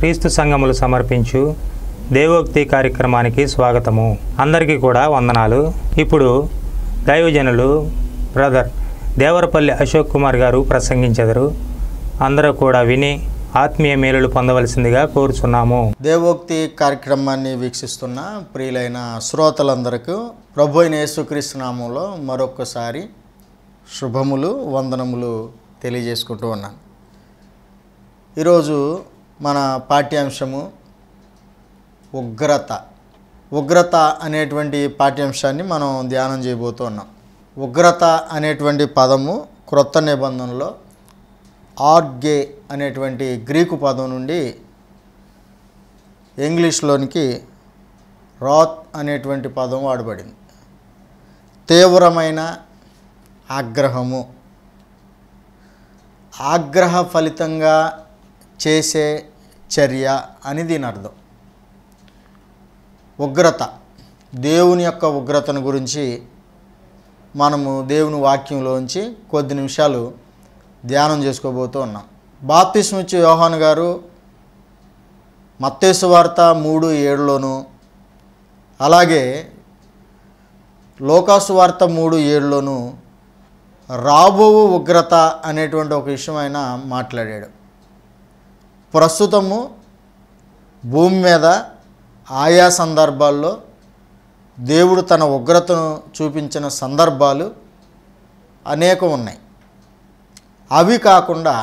క్రీస్తు సంఘములు సమర్పించు దేవోక్తి కార్యక్రమానికి స్వాగతము అందరికీ కూడా వందనాలు ఇప్పుడు దైవజనులు బ్రదర్ దేవరపల్లి అశోక్ కుమార్ గారు ప్రసంగించెదరు అందరూ కూడా విని ఆత్మీయ మేలులు పొందవలసిందిగా కోరుచున్నాము దేవోక్తి కార్యక్రమాన్ని వీక్షిస్తున్న ప్రియులైన శ్రోతలందరికీ ప్రభు అయిన యేసుక్రీస్తునామంలో మరొకసారి శుభములు వందనములు తెలియజేసుకుంటూ ఉన్నాను ఈరోజు మన పాఠ్యాంశము ఉగ్రత ఉగ్రత అనేటువంటి పాఠ్యాంశాన్ని మనం ధ్యానం చేయబోతున్నాం ఉగ్రత అనేటువంటి పదము క్రొత్త నిబంధనలో ఆర్గే అనేటువంటి గ్రీకు పదం నుండి ఇంగ్లీష్లోనికి రాత్ అనేటువంటి పదం వాడబడింది తీవ్రమైన ఆగ్రహము ఆగ్రహ ఫలితంగా చేసే చర్య అని దీని అర్థం ఉగ్రత దేవుని యొక్క ఉగ్రతను గురించి మనము దేవుని వాక్యంలోంచి కొద్ది నిమిషాలు ధ్యానం చేసుకోబోతూ ఉన్నాం బాప్తిస్మిచ్చు వ్యవహాన్ గారు మత్తేసు వార్త మూడు ఏడులోను అలాగే లోకాసు వార్త మూడు ఏడులోను రాబోవు ఉగ్రత అనేటువంటి ఒక విషయం ఆయన మాట్లాడాడు ప్రస్తుతము భూమి మీద ఆయా సందర్భాల్లో దేవుడు తన ఉగ్రతను చూపించిన సందర్భాలు అనేకం ఉన్నాయి అవి కాకుండా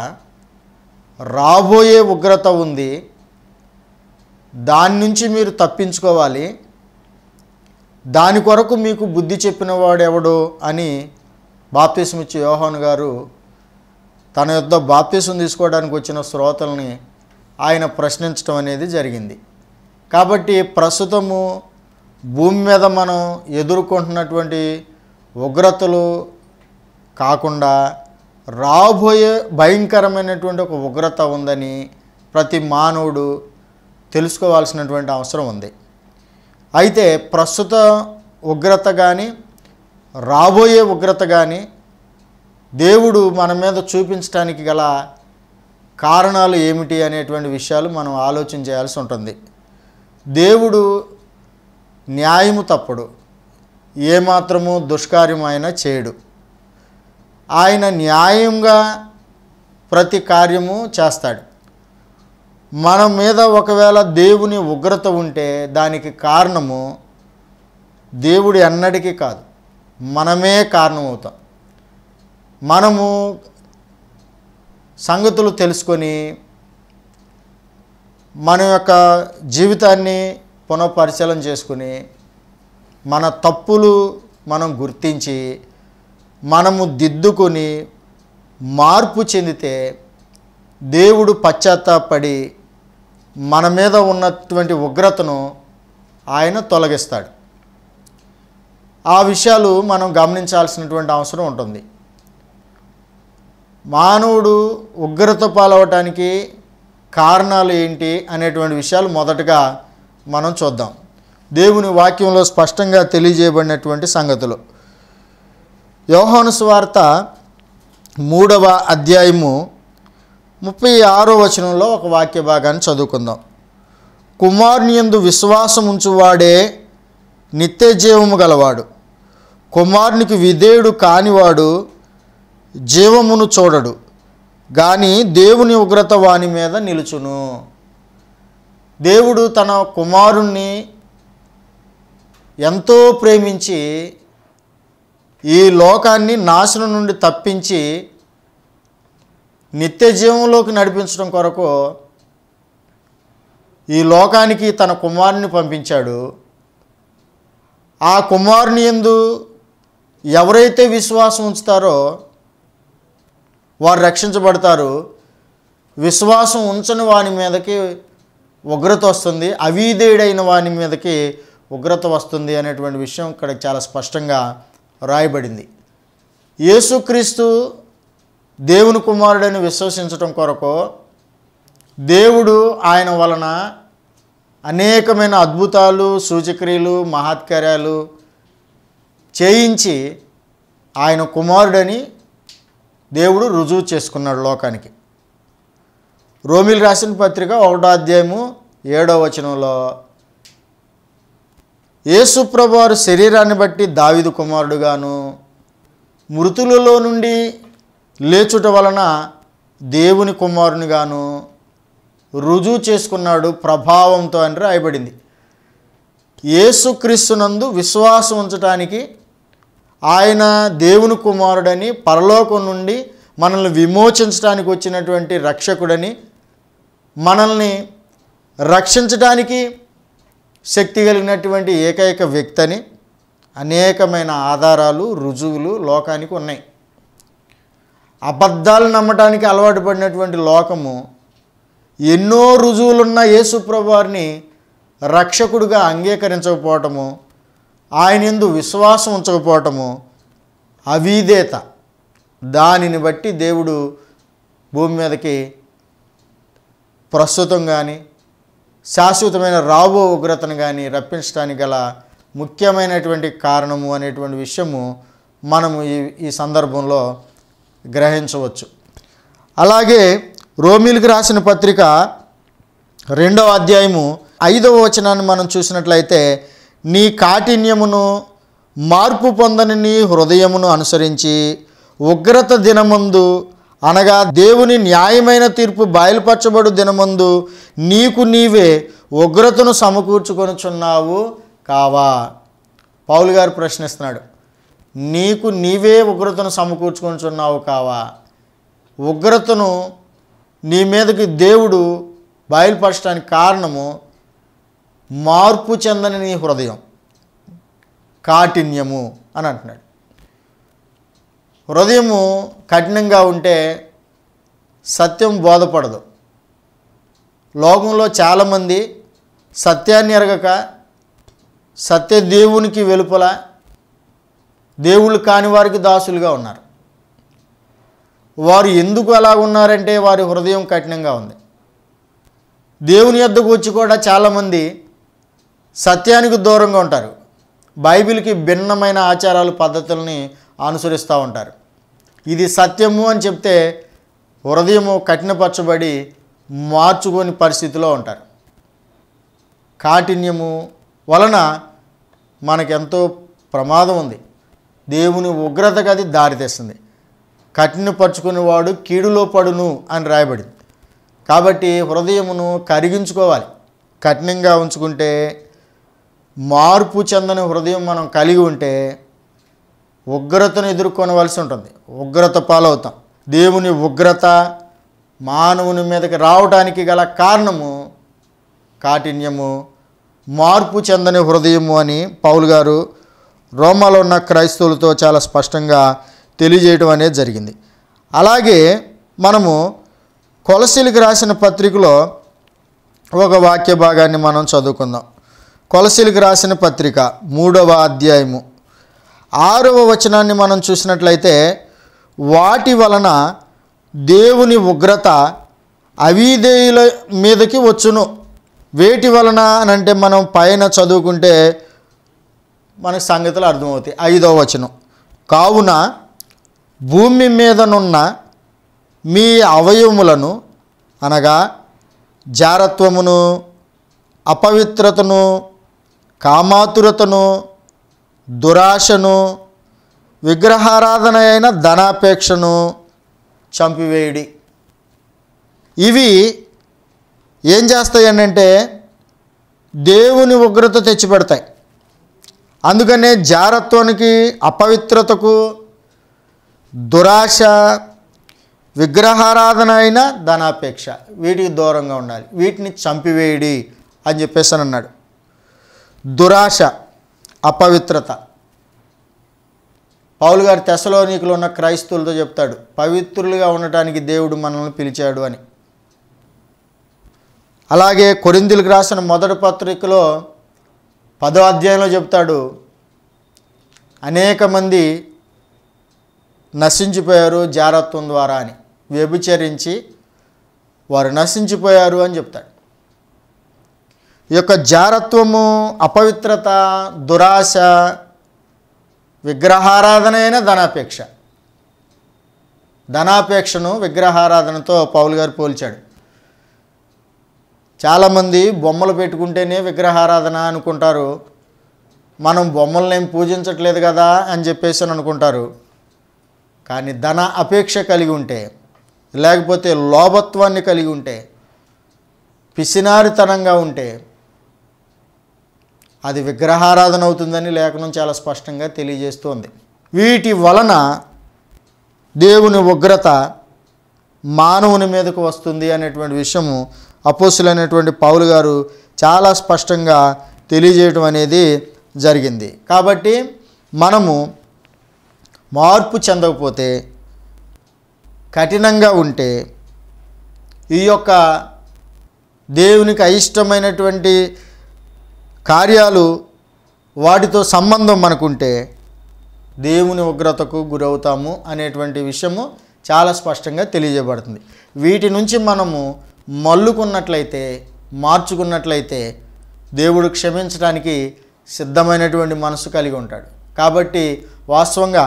రాబోయే ఉగ్రత ఉంది దాని నుంచి మీరు తప్పించుకోవాలి దాని కొరకు మీకు బుద్ధి చెప్పినవాడు ఎవడు అని బాప్తీసం ఇచ్చి యోహాన్ గారు తన యొక్క బాప్తీసం తీసుకోవడానికి వచ్చిన శ్రోతల్ని ఆయన ప్రశ్నించడం అనేది జరిగింది కాబట్టి ప్రస్తుతము భూమి మీద మనం ఎదుర్కొంటున్నటువంటి ఉగ్రతలు కాకుండా రాబోయే భయంకరమైనటువంటి ఒక ఉగ్రత ఉందని ప్రతి మానవుడు తెలుసుకోవాల్సినటువంటి అవసరం ఉంది అయితే ప్రస్తుత ఉగ్రత కానీ రాబోయే ఉగ్రత కానీ దేవుడు మన మీద చూపించడానికి గల కారణాలు ఏమిటి అనేటువంటి విషయాలు మనం ఆలోచన చేయాల్సి ఉంటుంది దేవుడు న్యాయము తప్పుడు ఏమాత్రము ఆయన చేయడు ఆయన న్యాయంగా ప్రతి కార్యము చేస్తాడు మన మీద ఒకవేళ దేవుని ఉగ్రత ఉంటే దానికి కారణము దేవుడు ఎన్నటికీ కాదు మనమే కారణమవుతాం మనము సంగతులు తెలుసుకొని మన యొక్క జీవితాన్ని పునఃపరిశీలన చేసుకుని మన తప్పులు మనం గుర్తించి మనము దిద్దుకొని మార్పు చెందితే దేవుడు పశ్చాత్తాపడి మన మీద ఉన్నటువంటి ఉగ్రతను ఆయన తొలగిస్తాడు ఆ విషయాలు మనం గమనించాల్సినటువంటి అవసరం ఉంటుంది మానవుడు ఉగ్రత పాలవటానికి కారణాలు ఏంటి అనేటువంటి విషయాలు మొదటగా మనం చూద్దాం దేవుని వాక్యంలో స్పష్టంగా తెలియజేయబడినటువంటి సంగతులు యోహాను స్వార్త మూడవ అధ్యాయము ముప్పై ఆరో వచనంలో ఒక వాక్య భాగాన్ని చదువుకుందాం కుమారుని ఎందు విశ్వాసం ఉంచువాడే నిత్య జీవము గలవాడు కుమారునికి విధేయుడు కానివాడు జీవమును చూడడు కానీ దేవుని ఉగ్రత వాని మీద నిలుచును దేవుడు తన కుమారుణ్ణి ఎంతో ప్రేమించి ఈ లోకాన్ని నాశనం నుండి తప్పించి నిత్య జీవంలోకి నడిపించడం కొరకు ఈ లోకానికి తన కుమారుని పంపించాడు ఆ కుమారుని ఎందు ఎవరైతే విశ్వాసం ఉంచుతారో వారు రక్షించబడతారు విశ్వాసం ఉంచని వాని మీదకి ఉగ్రత వస్తుంది అవీధేయుడైన వాని మీదకి ఉగ్రత వస్తుంది అనేటువంటి విషయం ఇక్కడ చాలా స్పష్టంగా రాయబడింది యేసుక్రీస్తు దేవుని కుమారుడని విశ్వసించటం కొరకు దేవుడు ఆయన వలన అనేకమైన అద్భుతాలు సూచక్రియలు మహాత్కార్యాలు చేయించి ఆయన కుమారుడని దేవుడు రుజువు చేసుకున్నాడు లోకానికి రోమిల్ రాసిన పత్రిక ఒకటో అధ్యాయము ఏడో వచనంలో యేసుప్రభువారు శరీరాన్ని బట్టి దావిదు కుమారుడుగాను మృతులలో నుండి లేచుట వలన దేవుని కుమారునిగాను రుజువు చేసుకున్నాడు ప్రభావంతో అని రాయబడింది ఏసుక్రీస్తునందు విశ్వాసం ఉంచటానికి ఆయన దేవుని కుమారుడని పరలోకం నుండి మనల్ని విమోచించడానికి వచ్చినటువంటి రక్షకుడని మనల్ని రక్షించడానికి శక్తి కలిగినటువంటి ఏకైక వ్యక్తి అని అనేకమైన ఆధారాలు రుజువులు లోకానికి ఉన్నాయి అబద్ధాలు నమ్మటానికి అలవాటు పడినటువంటి లోకము ఎన్నో రుజువులున్న యేసుప్రభు వారిని రక్షకుడిగా అంగీకరించకపోవటము ఆయన ఎందు విశ్వాసం ఉంచకపోవటము అవిధేత దానిని బట్టి దేవుడు భూమి మీదకి ప్రస్తుతం కానీ శాశ్వతమైన రాబో ఉగ్రతను కానీ రప్పించడానికి గల ముఖ్యమైనటువంటి కారణము అనేటువంటి విషయము మనము ఈ ఈ సందర్భంలో గ్రహించవచ్చు అలాగే రోమిల్కి రాసిన పత్రిక రెండవ అధ్యాయము ఐదవ వచనాన్ని మనం చూసినట్లయితే నీ కాఠిన్యమును మార్పు పొందని నీ హృదయమును అనుసరించి ఉగ్రత దినమందు అనగా దేవుని న్యాయమైన తీర్పు బయలుపరచబడు దినమందు నీకు నీవే ఉగ్రతను సమకూర్చుకొనుచున్నావు కావా పౌలు గారు ప్రశ్నిస్తున్నాడు నీకు నీవే ఉగ్రతను సమకూర్చుకొనుచున్నావు కావా ఉగ్రతను నీ మీదకి దేవుడు బయలుపరచడానికి కారణము మార్పు చెందని నీ హృదయం కాఠిన్యము అని అంటున్నాడు హృదయము కఠినంగా ఉంటే సత్యం బోధపడదు లోకంలో చాలామంది సత్యాన్ని ఎరగక సత్య దేవునికి వెలుపల దేవుళ్ళు కాని వారికి దాసులుగా ఉన్నారు వారు ఎందుకు అలా ఉన్నారంటే వారి హృదయం కఠినంగా ఉంది దేవుని వద్దకు వచ్చి కూడా చాలామంది సత్యానికి దూరంగా ఉంటారు బైబిల్కి భిన్నమైన ఆచారాలు పద్ధతుల్ని అనుసరిస్తూ ఉంటారు ఇది సత్యము అని చెప్తే హృదయము కఠినపరచబడి మార్చుకొని పరిస్థితిలో ఉంటారు కాఠిన్యము వలన మనకెంతో ప్రమాదం ఉంది దేవుని ఉగ్రతకు అది దారితీస్తుంది కఠినపరుచుకునేవాడు కీడులో పడును అని రాయబడింది కాబట్టి హృదయమును కరిగించుకోవాలి కఠినంగా ఉంచుకుంటే మార్పు చెందని హృదయం మనం కలిగి ఉంటే ఉగ్రతను ఎదుర్కొనవలసి ఉంటుంది ఉగ్రత పాలవుతాం దేవుని ఉగ్రత మానవుని మీదకి రావడానికి గల కారణము కాఠిన్యము మార్పు చెందని హృదయము అని పౌలు గారు రోమాలో ఉన్న క్రైస్తవులతో చాలా స్పష్టంగా తెలియజేయడం అనేది జరిగింది అలాగే మనము కొలసీలకు రాసిన పత్రికలో ఒక వాక్య భాగాన్ని మనం చదువుకుందాం కొలసీలకు రాసిన పత్రిక మూడవ అధ్యాయము ఆరవ వచనాన్ని మనం చూసినట్లయితే వాటి వలన దేవుని ఉగ్రత అవీదేయుల మీదకి వచ్చును వేటి వలన అనంటే మనం పైన చదువుకుంటే మనకు సంగతులు అర్థమవుతాయి ఐదవ వచనం కావున భూమి మీదనున్న మీ అవయవములను అనగా జారత్వమును అపవిత్రతను కామాతురతను దురాశను విగ్రహారాధన అయిన ధనాపేక్షను చంపివేయుడి ఇవి ఏం చేస్తాయి అంటే దేవుని ఉగ్రత తెచ్చిపెడతాయి అందుకనే జారత్వానికి అపవిత్రతకు దురాశ విగ్రహారాధన అయిన ధనాపేక్ష వీటికి దూరంగా ఉండాలి వీటిని చంపివేయడి అని చెప్పేసి అన్నాడు దురాశ అపవిత్రత పౌలు గారు తెసలోనికలు ఉన్న క్రైస్తవులతో చెప్తాడు పవిత్రులుగా ఉండటానికి దేవుడు మనల్ని పిలిచాడు అని అలాగే కొరిందులకు రాసిన మొదటి పత్రికలో పదో అధ్యాయంలో చెప్తాడు అనేక మంది నశించిపోయారు జారత్వం ద్వారా అని వ్యభిచరించి వారు నశించిపోయారు అని చెప్తాడు ఈ యొక్క జారత్వము అపవిత్రత దురాశ విగ్రహారాధన అయిన ధనాపేక్ష ధనాపేక్షను విగ్రహారాధనతో పౌలు గారు పోల్చాడు చాలామంది బొమ్మలు పెట్టుకుంటేనే విగ్రహారాధన అనుకుంటారు మనం బొమ్మల్ని పూజించట్లేదు కదా అని చెప్పేసి అనుకుంటారు కానీ ధన అపేక్ష కలిగి ఉంటే లేకపోతే లోభత్వాన్ని కలిగి ఉంటే పిసినారితనంగా ఉంటే అది విగ్రహారాధన అవుతుందని లేఖనం చాలా స్పష్టంగా తెలియజేస్తోంది వీటి వలన దేవుని ఉగ్రత మానవుని మీదకు వస్తుంది అనేటువంటి విషయము అనేటువంటి పౌలు గారు చాలా స్పష్టంగా తెలియజేయటం అనేది జరిగింది కాబట్టి మనము మార్పు చెందకపోతే కఠినంగా ఉంటే ఈ యొక్క దేవునికి అయిష్టమైనటువంటి కార్యాలు వాటితో సంబంధం మనకుంటే దేవుని ఉగ్రతకు గురవుతాము అనేటువంటి విషయము చాలా స్పష్టంగా తెలియజేయబడుతుంది వీటి నుంచి మనము మల్లుకున్నట్లయితే మార్చుకున్నట్లయితే దేవుడు క్షమించడానికి సిద్ధమైనటువంటి మనసు కలిగి ఉంటాడు కాబట్టి వాస్తవంగా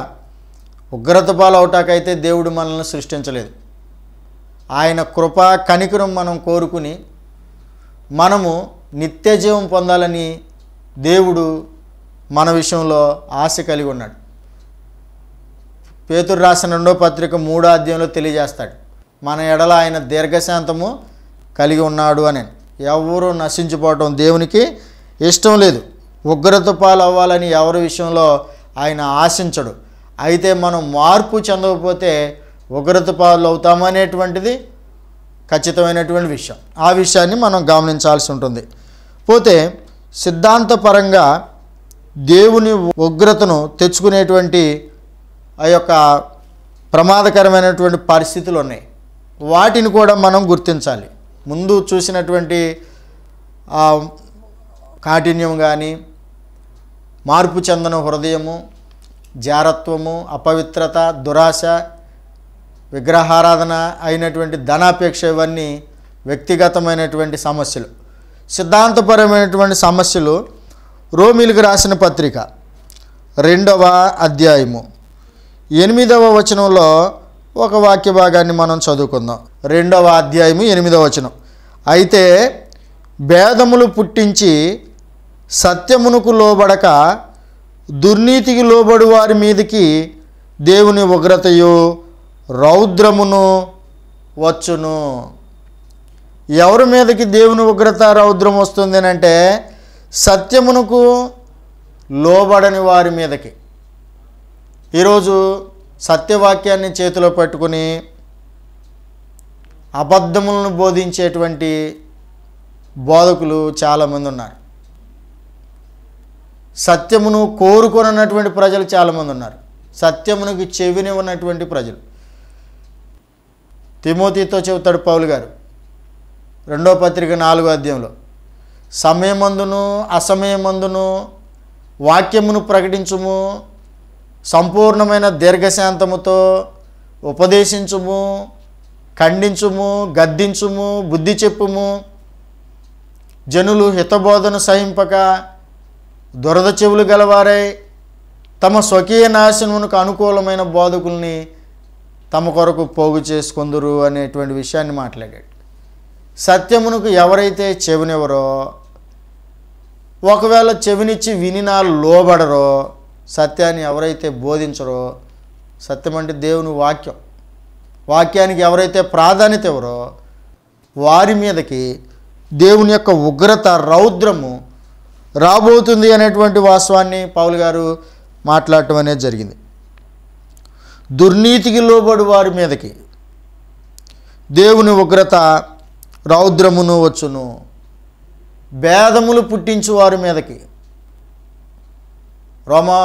ఉగ్రత పాలవటాకైతే దేవుడు మనల్ని సృష్టించలేదు ఆయన కృపా కనికరం మనం కోరుకుని మనము నిత్యజీవం పొందాలని దేవుడు మన విషయంలో ఆశ కలిగి ఉన్నాడు పేతురు రాసిన రెండో పత్రిక మూడో అధ్యాయంలో తెలియజేస్తాడు మన ఎడల ఆయన దీర్ఘశాంతము కలిగి ఉన్నాడు అని ఎవరు నశించిపోవటం దేవునికి ఇష్టం లేదు ఉగ్రత అవ్వాలని ఎవరి విషయంలో ఆయన ఆశించడు అయితే మనం మార్పు చెందకపోతే ఉగ్రత పాలు అవుతామనేటువంటిది ఖచ్చితమైనటువంటి విషయం ఆ విషయాన్ని మనం గమనించాల్సి ఉంటుంది పోతే సిద్ధాంతపరంగా దేవుని ఉగ్రతను తెచ్చుకునేటువంటి ఆ యొక్క ప్రమాదకరమైనటువంటి పరిస్థితులు ఉన్నాయి వాటిని కూడా మనం గుర్తించాలి ముందు చూసినటువంటి కాఠిన్యం కానీ మార్పు చెందన హృదయము జారత్వము అపవిత్రత దురాశ విగ్రహారాధన అయినటువంటి ధనాపేక్ష ఇవన్నీ వ్యక్తిగతమైనటువంటి సమస్యలు సిద్ధాంతపరమైనటువంటి సమస్యలు రోమిలకు రాసిన పత్రిక రెండవ అధ్యాయము ఎనిమిదవ వచనంలో ఒక వాక్య భాగాన్ని మనం చదువుకుందాం రెండవ అధ్యాయము ఎనిమిదవ వచనం అయితే భేదములు పుట్టించి సత్యమునకు లోబడక దుర్నీతికి లోబడి వారి మీదకి దేవుని ఉగ్రతయో రౌద్రమును వచ్చును ఎవరి మీదకి దేవుని ఉగ్రత రౌద్రం వస్తుంది అంటే సత్యమునకు లోబడని వారి మీదకి ఈరోజు సత్యవాక్యాన్ని చేతిలో పెట్టుకుని అబద్ధములను బోధించేటువంటి బోధకులు చాలామంది ఉన్నారు సత్యమును కోరుకొనన్నటువంటి ప్రజలు చాలామంది ఉన్నారు సత్యమునకు చెవిని ఉన్నటువంటి ప్రజలు తిమోతితో చెబుతాడు పౌలు గారు రెండో పత్రిక నాలుగో అధ్యయంలో సమయమందును అసమయమందును వాక్యమును ప్రకటించుము సంపూర్ణమైన దీర్ఘశాంతముతో ఉపదేశించుము ఖండించుము గద్దించుము బుద్ధి చెప్పుము జనులు హితబోధను సహింపక దురద చెవులు గలవారై తమ స్వకీయ నాశనమునకు అనుకూలమైన బోధకుల్ని తమ కొరకు పోగు చేసుకుందరు అనేటువంటి విషయాన్ని మాట్లాడాడు సత్యమునకు ఎవరైతే చెవినివ్వరో ఒకవేళ చెవినిచ్చి వినినా లోబడరో సత్యాన్ని ఎవరైతే బోధించరో సత్యం అంటే దేవుని వాక్యం వాక్యానికి ఎవరైతే ప్రాధాన్యత ఎవరో వారి మీదకి దేవుని యొక్క ఉగ్రత రౌద్రము రాబోతుంది అనేటువంటి వాస్తవాన్ని పౌలు గారు మాట్లాడటం అనేది జరిగింది దుర్నీతికి లోబడి వారి మీదకి దేవుని ఉగ్రత రౌద్రమును వచ్చును భేదములు పుట్టించు వారి మీదకి రోమా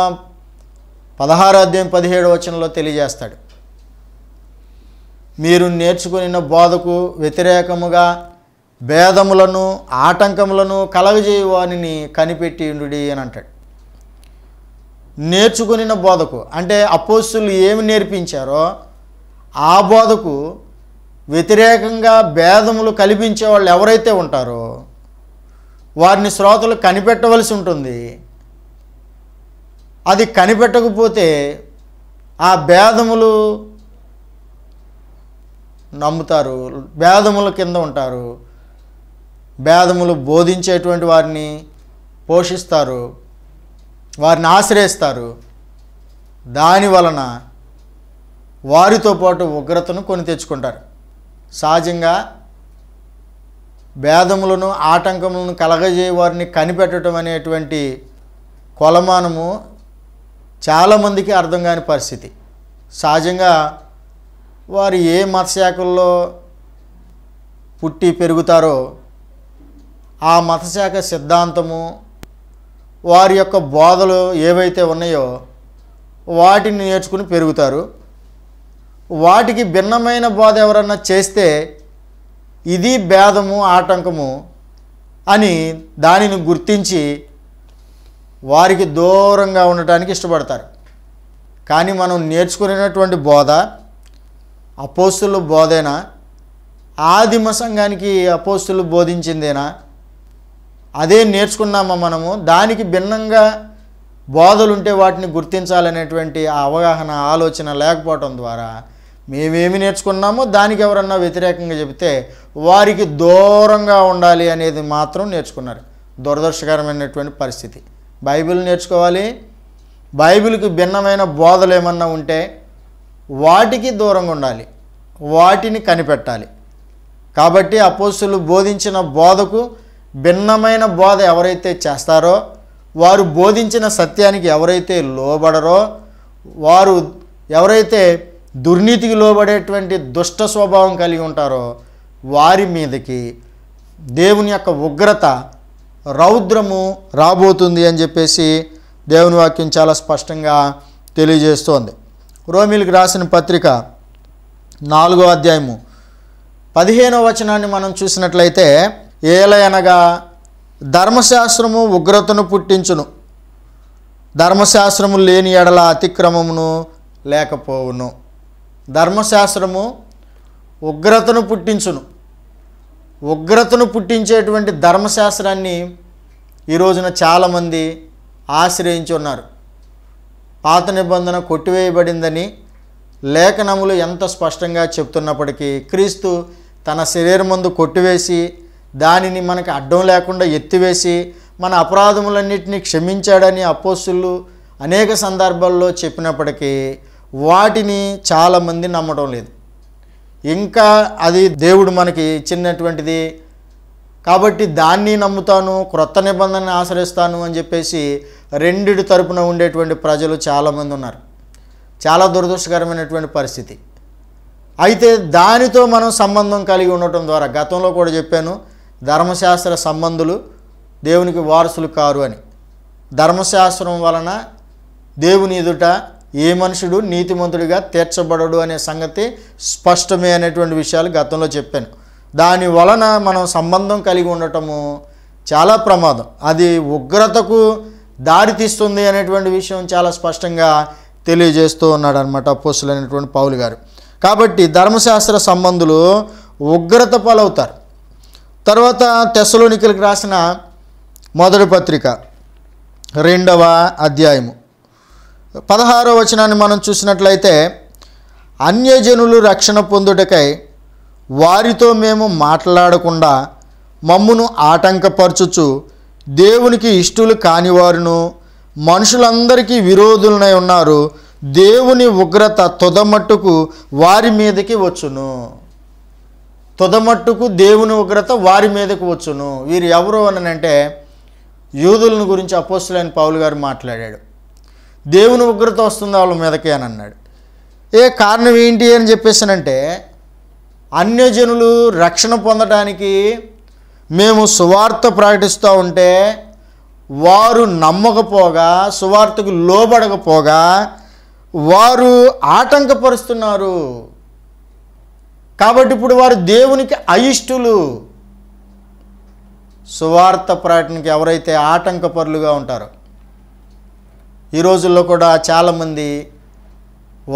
పదహారు అధ్యాయం పదిహేడు వచనంలో తెలియజేస్తాడు మీరు నేర్చుకుని బోధకు వ్యతిరేకముగా భేదములను ఆటంకములను కలగజేయు వానిని కనిపెట్టి అని అంటాడు నేర్చుకునిన బోధకు అంటే అపోస్తులు ఏమి నేర్పించారో ఆ బోధకు వ్యతిరేకంగా భేదములు కల్పించే వాళ్ళు ఎవరైతే ఉంటారో వారిని శ్రోతలు కనిపెట్టవలసి ఉంటుంది అది కనిపెట్టకపోతే ఆ భేదములు నమ్ముతారు భేదముల కింద ఉంటారు భేదములు బోధించేటువంటి వారిని పోషిస్తారు వారిని ఆశ్రయిస్తారు దాని వలన వారితో పాటు ఉగ్రతను కొని తెచ్చుకుంటారు సహజంగా భేదములను ఆటంకములను కలగజేయ వారిని కనిపెట్టడం అనేటువంటి కొలమానము చాలామందికి అర్థం కాని పరిస్థితి సహజంగా వారు ఏ మతశాఖల్లో పుట్టి పెరుగుతారో ఆ మతశాఖ సిద్ధాంతము వారి యొక్క బోధలు ఏవైతే ఉన్నాయో వాటిని నేర్చుకుని పెరుగుతారు వాటికి భిన్నమైన బోధ ఎవరన్నా చేస్తే ఇది భేదము ఆటంకము అని దానిని గుర్తించి వారికి దూరంగా ఉండటానికి ఇష్టపడతారు కానీ మనం నేర్చుకునేటువంటి బోధ అపోస్తులు బోధైనా ఆదిమ సంఘానికి అపోస్తులు బోధించిందేనా అదే నేర్చుకున్నామా మనము దానికి భిన్నంగా బోధలుంటే వాటిని గుర్తించాలనేటువంటి ఆ అవగాహన ఆలోచన లేకపోవటం ద్వారా మేమేమి నేర్చుకున్నామో దానికి ఎవరన్నా వ్యతిరేకంగా చెబితే వారికి దూరంగా ఉండాలి అనేది మాత్రం నేర్చుకున్నారు దురదృష్టకరమైనటువంటి పరిస్థితి బైబిల్ నేర్చుకోవాలి బైబిల్కి భిన్నమైన బోధలు ఏమన్నా ఉంటే వాటికి దూరంగా ఉండాలి వాటిని కనిపెట్టాలి కాబట్టి అపోసులు బోధించిన బోధకు భిన్నమైన బోధ ఎవరైతే చేస్తారో వారు బోధించిన సత్యానికి ఎవరైతే లోబడరో వారు ఎవరైతే దుర్నీతికి లోబడేటువంటి దుష్ట స్వభావం కలిగి ఉంటారో వారి మీదకి దేవుని యొక్క ఉగ్రత రౌద్రము రాబోతుంది అని చెప్పేసి దేవుని వాక్యం చాలా స్పష్టంగా తెలియజేస్తోంది రోమిల్కి రాసిన పత్రిక నాలుగో అధ్యాయము పదిహేనో వచనాన్ని మనం చూసినట్లయితే ఏలయనగా ధర్మశాస్త్రము ఉగ్రతను పుట్టించును ధర్మశాస్త్రము లేని ఎడల అతిక్రమమును లేకపోవును ధర్మశాస్త్రము ఉగ్రతను పుట్టించును ఉగ్రతను పుట్టించేటువంటి ధర్మశాస్త్రాన్ని ఈరోజున చాలామంది ఆశ్రయించి ఉన్నారు పాత నిబంధన కొట్టివేయబడిందని లేఖనములు ఎంత స్పష్టంగా చెప్తున్నప్పటికీ క్రీస్తు తన శరీరం ముందు కొట్టివేసి దానిని మనకు అడ్డం లేకుండా ఎత్తివేసి మన అపరాధములన్నింటినీ క్షమించాడని అపోస్తులు అనేక సందర్భాల్లో చెప్పినప్పటికీ వాటిని చాలామంది నమ్మడం లేదు ఇంకా అది దేవుడు మనకి ఇచ్చినటువంటిది కాబట్టి దాన్ని నమ్ముతాను క్రొత్త నిబంధనని ఆశ్రయిస్తాను అని చెప్పేసి రెండిటి తరపున ఉండేటువంటి ప్రజలు చాలామంది ఉన్నారు చాలా దురదృష్టకరమైనటువంటి పరిస్థితి అయితే దానితో మనం సంబంధం కలిగి ఉండటం ద్వారా గతంలో కూడా చెప్పాను ధర్మశాస్త్ర సంబంధులు దేవునికి వారసులు కారు అని ధర్మశాస్త్రం వలన దేవుని ఎదుట ఏ మనుషుడు నీతిమంతుడిగా తీర్చబడడు అనే సంగతి స్పష్టమే అనేటువంటి విషయాలు గతంలో చెప్పాను దాని వలన మనం సంబంధం కలిగి ఉండటము చాలా ప్రమాదం అది ఉగ్రతకు దారితీస్తుంది అనేటువంటి విషయం చాలా స్పష్టంగా తెలియజేస్తూ ఉన్నాడు అనమాట అనేటువంటి పావులు గారు కాబట్టి ధర్మశాస్త్ర సంబంధులు ఉగ్రత పాలవుతారు తర్వాత తెసలోనికలకు రాసిన మొదటి పత్రిక రెండవ అధ్యాయము పదహారో వచనాన్ని మనం చూసినట్లయితే అన్యజనులు రక్షణ పొందుటకై వారితో మేము మాట్లాడకుండా మమ్మును ఆటంకపరచుచు దేవునికి ఇష్టలు కానివారును మనుషులందరికీ విరోధులనై ఉన్నారు దేవుని ఉగ్రత తొదమట్టుకు వారి మీదకి వచ్చును తుదమట్టుకు దేవుని ఉగ్రత వారి మీదకు వచ్చును వీరు ఎవరు అంటే యూదులను గురించి అపోస్తులైన పావులు గారు మాట్లాడాడు దేవుని ఉగ్రత వస్తుంది వాళ్ళ మీదకే అని అన్నాడు ఏ కారణం ఏంటి అని అంటే అన్యజనులు రక్షణ పొందడానికి మేము సువార్త ప్రకటిస్తూ ఉంటే వారు నమ్మకపోగా సువార్తకు లోబడకపోగా వారు ఆటంకపరుస్తున్నారు కాబట్టి ఇప్పుడు వారు దేవునికి అయిష్టులు సువార్త ప్రకటనకి ఎవరైతే ఆటంకపరులుగా ఉంటారో ఈ రోజుల్లో కూడా చాలామంది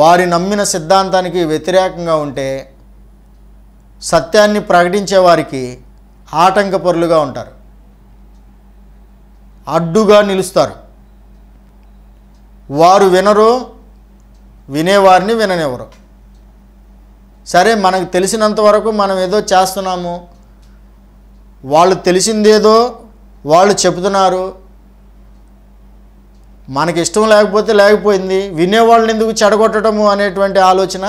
వారి నమ్మిన సిద్ధాంతానికి వ్యతిరేకంగా ఉంటే సత్యాన్ని ప్రకటించే వారికి ఆటంకపరులుగా ఉంటారు అడ్డుగా నిలుస్తారు వారు వినరు వినేవారిని విననివ్వరు సరే మనకు తెలిసినంత వరకు మనం ఏదో చేస్తున్నాము వాళ్ళు తెలిసిందేదో వాళ్ళు చెబుతున్నారు మనకి ఇష్టం లేకపోతే లేకపోయింది వినేవాళ్ళని ఎందుకు చెడగొట్టడము అనేటువంటి ఆలోచన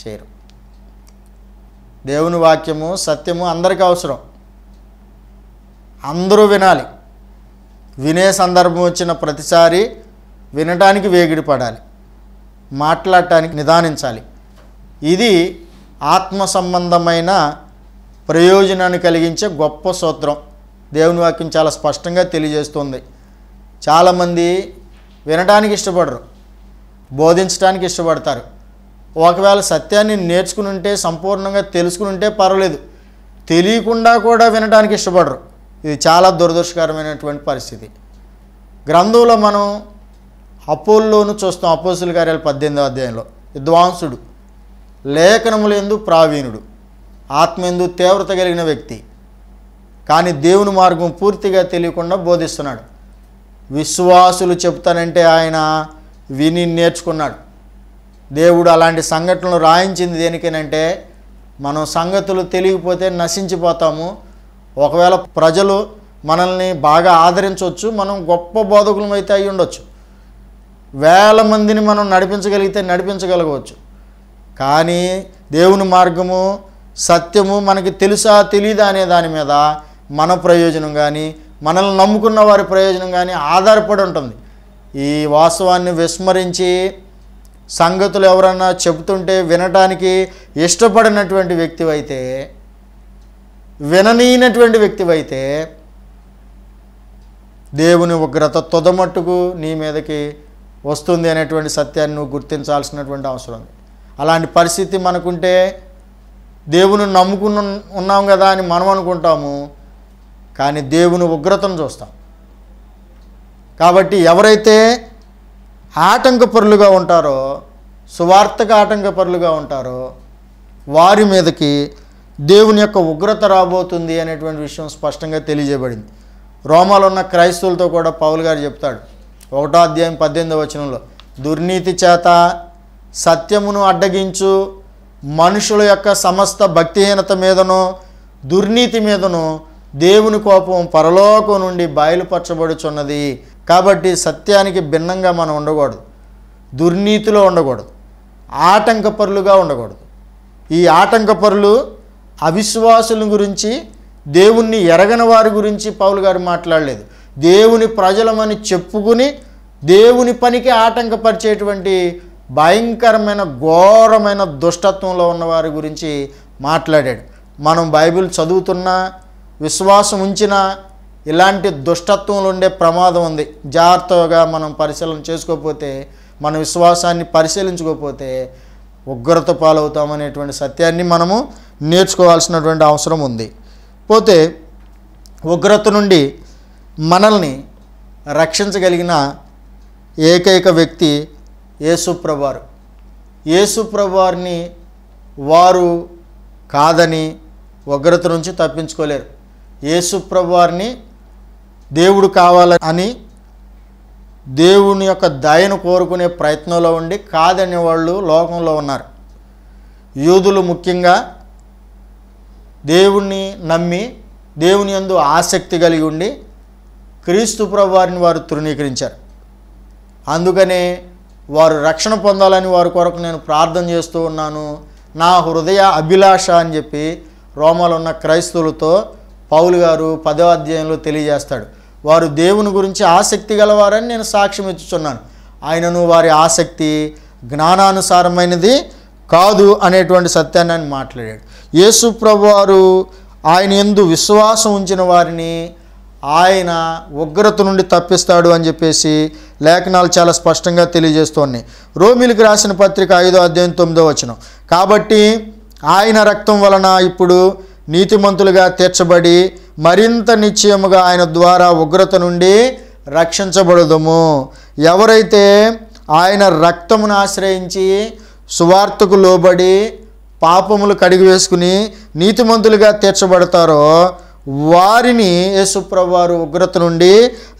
చేయరు దేవుని వాక్యము సత్యము అందరికీ అవసరం అందరూ వినాలి వినే సందర్భం వచ్చిన ప్రతిసారి వినడానికి వేగిడి పడాలి మాట్లాడటానికి నిదానించాలి ఇది ఆత్మ సంబంధమైన ప్రయోజనాన్ని కలిగించే గొప్ప సూత్రం దేవుని వాక్యం చాలా స్పష్టంగా తెలియజేస్తుంది చాలామంది వినడానికి ఇష్టపడరు బోధించడానికి ఇష్టపడతారు ఒకవేళ సత్యాన్ని నేర్చుకుని ఉంటే సంపూర్ణంగా తెలుసుకుని ఉంటే పర్వాలేదు తెలియకుండా కూడా వినడానికి ఇష్టపడరు ఇది చాలా దురదృష్టకరమైనటువంటి పరిస్థితి గ్రంథంలో మనం అపోల్లోను చూస్తాం అపోసుల కార్యాలు పద్దెనిమిదో అధ్యాయంలో విద్వాంసుడు లేఖనములందు ప్రావీణుడు ఆత్మెందు తీవ్రత కలిగిన వ్యక్తి కానీ దేవుని మార్గం పూర్తిగా తెలియకుండా బోధిస్తున్నాడు విశ్వాసులు చెప్తానంటే ఆయన విని నేర్చుకున్నాడు దేవుడు అలాంటి సంఘటనలు రాయించింది దేనికేనంటే మనం సంగతులు తెలియకపోతే నశించిపోతాము ఒకవేళ ప్రజలు మనల్ని బాగా ఆదరించవచ్చు మనం గొప్ప బోధకులమైతే అయి ఉండొచ్చు వేల మందిని మనం నడిపించగలిగితే నడిపించగలగవచ్చు కానీ దేవుని మార్గము సత్యము మనకి తెలుసా తెలీదా అనే దాని మీద మన ప్రయోజనం కానీ మనల్ని నమ్ముకున్న వారి ప్రయోజనం కానీ ఆధారపడి ఉంటుంది ఈ వాస్తవాన్ని విస్మరించి సంగతులు ఎవరన్నా చెబుతుంటే వినటానికి ఇష్టపడినటువంటి వ్యక్తివైతే విననీయనటువంటి వ్యక్తివైతే దేవుని ఉగ్రత తొదమట్టుకు నీ మీదకి వస్తుంది అనేటువంటి సత్యాన్ని నువ్వు గుర్తించాల్సినటువంటి అవసరం ఉంది అలాంటి పరిస్థితి మనకుంటే దేవుని నమ్ముకున్న ఉన్నాం కదా అని మనం అనుకుంటాము కానీ దేవుని ఉగ్రతను చూస్తాం కాబట్టి ఎవరైతే ఆటంకపరులుగా ఉంటారో సువార్తకు ఆటంకపరులుగా ఉంటారో వారి మీదకి దేవుని యొక్క ఉగ్రత రాబోతుంది అనేటువంటి విషయం స్పష్టంగా తెలియజేయబడింది రోమాలో ఉన్న క్రైస్తవులతో కూడా పౌల్ గారు చెప్తాడు ఒకటో అధ్యాయం పద్దెనిమిదవ వచనంలో దుర్నీతి చేత సత్యమును అడ్డగించు మనుషుల యొక్క సమస్త భక్తిహీనత మీదను దుర్నీతి మీదను దేవుని కోపం పరలోకం నుండి బయలుపరచబడుచున్నది కాబట్టి సత్యానికి భిన్నంగా మనం ఉండకూడదు దుర్నీతిలో ఉండకూడదు ఆటంకపరులుగా ఉండకూడదు ఈ ఆటంకపరులు అవిశ్వాసుల గురించి దేవుణ్ణి ఎరగని వారి గురించి పౌలు గారు మాట్లాడలేదు దేవుని ప్రజలమని చెప్పుకుని దేవుని పనికి ఆటంకపరిచేటువంటి భయంకరమైన ఘోరమైన దుష్టత్వంలో ఉన్నవారి గురించి మాట్లాడాడు మనం బైబిల్ చదువుతున్నా విశ్వాసం ఉంచినా ఇలాంటి దుష్టత్వంలో ఉండే ప్రమాదం ఉంది జాగ్రత్తగా మనం పరిశీలన చేసుకోకపోతే మన విశ్వాసాన్ని పరిశీలించుకోకపోతే ఉగ్రత పాలవుతామనేటువంటి సత్యాన్ని మనము నేర్చుకోవాల్సినటువంటి అవసరం ఉంది పోతే ఉగ్రత నుండి మనల్ని రక్షించగలిగిన ఏకైక వ్యక్తి యేసుప్రభారు యేసుప్రభారిని వారు కాదని ఉగ్రత నుంచి తప్పించుకోలేరు యేసుప్రభారిని దేవుడు కావాలని దేవుని యొక్క దయను కోరుకునే ప్రయత్నంలో ఉండి కాదనే వాళ్ళు లోకంలో ఉన్నారు యూదులు ముఖ్యంగా దేవుణ్ణి నమ్మి దేవుని యందు ఆసక్తి కలిగి ఉండి క్రీస్తు ప్రభువారిని వారు తృణీకరించారు అందుకనే వారు రక్షణ పొందాలని వారి కొరకు నేను ప్రార్థన చేస్తూ ఉన్నాను నా హృదయ అభిలాష అని చెప్పి రోమాలో ఉన్న క్రైస్తవులతో పౌలు గారు పదో అధ్యాయంలో తెలియజేస్తాడు వారు దేవుని గురించి ఆసక్తి గలవారని నేను సాక్ష్యం ఇచ్చుచున్నాను ఆయనను వారి ఆసక్తి జ్ఞానానుసారమైనది కాదు అనేటువంటి సత్యాన్ని ఆయన మాట్లాడాడు యేసు ప్రభు వారు ఆయన ఎందు విశ్వాసం ఉంచిన వారిని ఆయన ఉగ్రత నుండి తప్పిస్తాడు అని చెప్పేసి లేఖనాలు చాలా స్పష్టంగా తెలియజేస్తోంది రోమిలకు రాసిన పత్రిక ఐదో అధ్యాయం తొమ్మిదో వచనం కాబట్టి ఆయన రక్తం వలన ఇప్పుడు నీతిమంతులుగా తీర్చబడి మరింత నిశ్చయముగా ఆయన ద్వారా ఉగ్రత నుండి రక్షించబడదుము ఎవరైతే ఆయన రక్తమును ఆశ్రయించి సువార్తకు లోబడి పాపములు కడిగి వేసుకుని నీతిమంతులుగా తీర్చబడతారో వారిని యేసుప్రవారు ఉగ్రత నుండి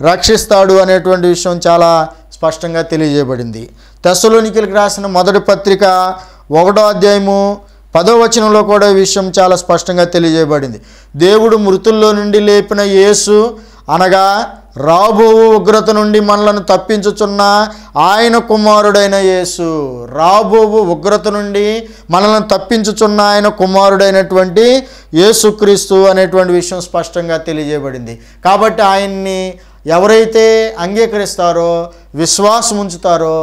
రక్షిస్తాడు అనేటువంటి విషయం చాలా స్పష్టంగా తెలియజేయబడింది తెసలోనికిలకు రాసిన మొదటి పత్రిక ఒకటో అధ్యాయము పదో వచనంలో కూడా ఈ విషయం చాలా స్పష్టంగా తెలియజేయబడింది దేవుడు మృతుల్లో నుండి లేపిన యేసు అనగా రాబో ఉగ్రత నుండి మనలను తప్పించుచున్న ఆయన కుమారుడైన యేసు రాబోవు ఉగ్రత నుండి మనల్ని తప్పించుచున్న ఆయన కుమారుడైనటువంటి యేసుక్రీస్తు అనేటువంటి విషయం స్పష్టంగా తెలియజేయబడింది కాబట్టి ఆయన్ని ఎవరైతే అంగీకరిస్తారో విశ్వాసం ఉంచుతారో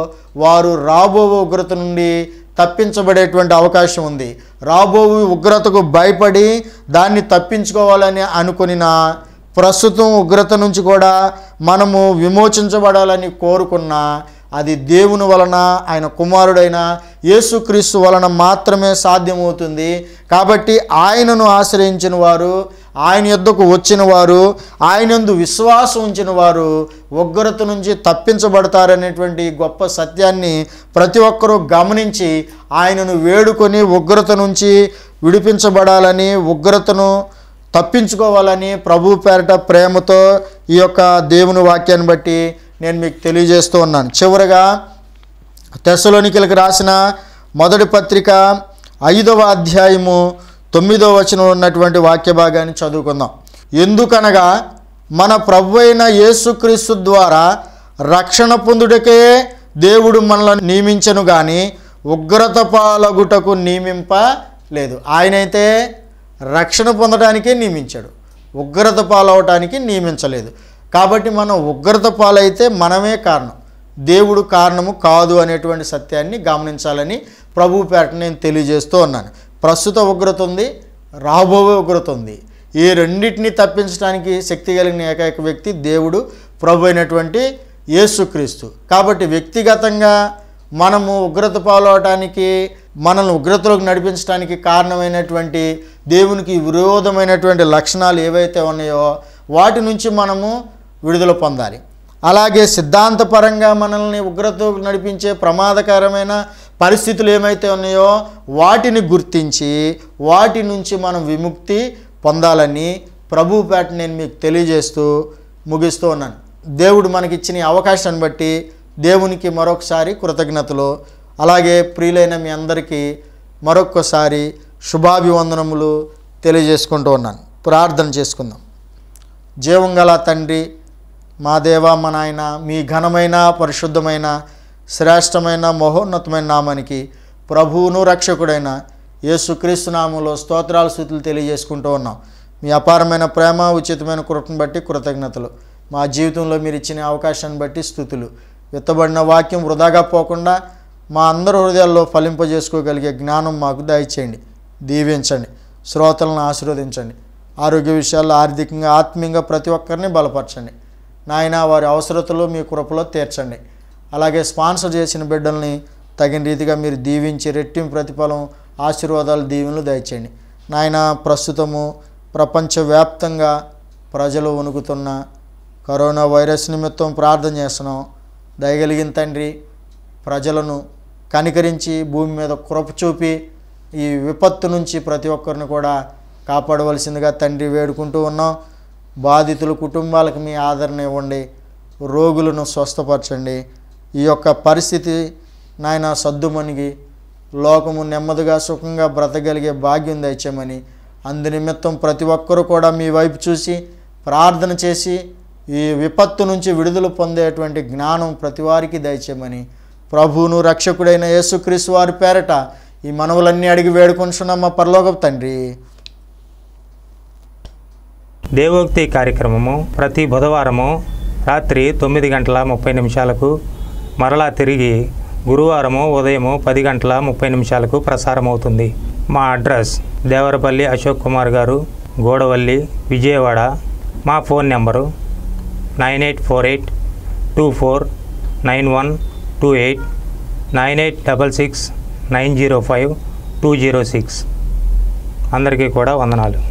వారు రాబో ఉగ్రత నుండి తప్పించబడేటువంటి అవకాశం ఉంది రాబోవు ఉగ్రతకు భయపడి దాన్ని తప్పించుకోవాలని నా ప్రస్తుతం ఉగ్రత నుంచి కూడా మనము విమోచించబడాలని కోరుకున్న అది దేవుని వలన ఆయన కుమారుడైన యేసుక్రీస్తు వలన మాత్రమే సాధ్యమవుతుంది కాబట్టి ఆయనను ఆశ్రయించిన వారు ఆయన యొద్దకు వచ్చిన వారు ఆయనందు విశ్వాసం ఉంచిన వారు ఉగ్రత నుంచి తప్పించబడతారనేటువంటి గొప్ప సత్యాన్ని ప్రతి ఒక్కరూ గమనించి ఆయనను వేడుకొని ఉగ్రత నుంచి విడిపించబడాలని ఉగ్రతను తప్పించుకోవాలని ప్రభు పేరట ప్రేమతో ఈ యొక్క దేవుని వాక్యాన్ని బట్టి నేను మీకు తెలియజేస్తూ ఉన్నాను చివరగా తెసలోనికలకు రాసిన మొదటి పత్రిక ఐదవ అధ్యాయము తొమ్మిదవ వచనం ఉన్నటువంటి వాక్య భాగాన్ని చదువుకుందాం ఎందుకనగా మన ప్రభు అయిన యేసుక్రీస్తు ద్వారా రక్షణ పొందుటకే దేవుడు మనల్ని నియమించను కానీ ఉగ్రత పాలగుటకు నియమింపలేదు ఆయనైతే రక్షణ పొందడానికే నియమించాడు ఉగ్రత పాలవటానికి నియమించలేదు కాబట్టి మనం ఉగ్రత పాలైతే మనమే కారణం దేవుడు కారణము కాదు అనేటువంటి సత్యాన్ని గమనించాలని ప్రభు పేట నేను తెలియజేస్తూ ఉన్నాను ప్రస్తుత ఉగ్రత ఉంది రాబోయే ఉగ్రత ఉంది ఈ రెండింటిని తప్పించడానికి శక్తి కలిగిన ఏకైక వ్యక్తి దేవుడు ప్రభు అయినటువంటి యేసుక్రీస్తు కాబట్టి వ్యక్తిగతంగా మనము ఉగ్రత పాలవటానికి మనల్ని ఉగ్రతలోకి నడిపించడానికి కారణమైనటువంటి దేవునికి విరోధమైనటువంటి లక్షణాలు ఏవైతే ఉన్నాయో వాటి నుంచి మనము విడుదల పొందాలి అలాగే సిద్ధాంతపరంగా మనల్ని ఉగ్రతకు నడిపించే ప్రమాదకరమైన పరిస్థితులు ఏమైతే ఉన్నాయో వాటిని గుర్తించి వాటి నుంచి మనం విముక్తి పొందాలని ప్రభుపేట నేను మీకు తెలియజేస్తూ ముగిస్తూ ఉన్నాను దేవుడు మనకిచ్చిన అవకాశాన్ని బట్టి దేవునికి మరొకసారి కృతజ్ఞతలు అలాగే ప్రియులైన మీ అందరికీ మరొక్కసారి శుభాభివందనములు తెలియజేసుకుంటూ ఉన్నాను ప్రార్థన చేసుకుందాం జీవంగల తండ్రి మా దేవ మా నాయన మీ ఘనమైన పరిశుద్ధమైన శ్రేష్టమైన మహోన్నతమైన నామానికి ప్రభువును రక్షకుడైన యేసుక్రీస్తు నామంలో స్తోత్రాల స్థుతులు తెలియజేసుకుంటూ ఉన్నాం మీ అపారమైన ప్రేమ ఉచితమైన కృపను బట్టి కృతజ్ఞతలు మా జీవితంలో మీరు ఇచ్చిన అవకాశాన్ని బట్టి స్థుతులు విత్తబడిన వాక్యం వృధాగా పోకుండా మా అందరి హృదయాల్లో ఫలింపజేసుకోగలిగే జ్ఞానం మాకు దయచేయండి దీవించండి శ్రోతలను ఆశీర్వదించండి ఆరోగ్య విషయాల్లో ఆర్థికంగా ఆత్మీయంగా ప్రతి ఒక్కరిని బలపరచండి నాయన వారి అవసరతలు మీ కృపలో తీర్చండి అలాగే స్పాన్సర్ చేసిన బిడ్డల్ని తగిన రీతిగా మీరు దీవించి రెట్టింపు ప్రతిఫలం ఆశీర్వాదాలు దీవెనలు దయచేయండి నాయన ప్రస్తుతము ప్రపంచవ్యాప్తంగా ప్రజలు వణుకుతున్న కరోనా వైరస్ నిమిత్తం ప్రార్థన చేస్తున్నాం దయగలిగిన తండ్రి ప్రజలను కనికరించి భూమి మీద కృప చూపి ఈ విపత్తు నుంచి ప్రతి ఒక్కరిని కూడా కాపాడవలసిందిగా తండ్రి వేడుకుంటూ ఉన్నాం బాధితుల కుటుంబాలకు మీ ఆదరణ ఇవ్వండి రోగులను స్వస్థపరచండి ఈ యొక్క పరిస్థితి నాయన సద్దుమణిగి లోకము నెమ్మదిగా సుఖంగా బ్రతగలిగే భాగ్యం దయచేయమని అందునిమిత్తం ప్రతి ఒక్కరూ కూడా మీ వైపు చూసి ప్రార్థన చేసి ఈ విపత్తు నుంచి విడుదల పొందేటువంటి జ్ఞానం ప్రతివారికి దయచేయమని ప్రభువును రక్షకుడైన యేసుక్రీస్తు వారి పేరట ఈ మనవులన్నీ అడిగి వేడుకొంచున్నాం మా పరలోక తండ్రి దేవోక్తి కార్యక్రమము ప్రతి బుధవారము రాత్రి తొమ్మిది గంటల ముప్పై నిమిషాలకు మరలా తిరిగి గురువారము ఉదయము పది గంటల ముప్పై నిమిషాలకు ప్రసారమవుతుంది మా అడ్రస్ దేవరపల్లి అశోక్ కుమార్ గారు గోడవల్లి విజయవాడ మా phone number nine eight four eight two four nine one two eight nine eight double six nine zero five two zero six అందరికీ కూడా వందనాలు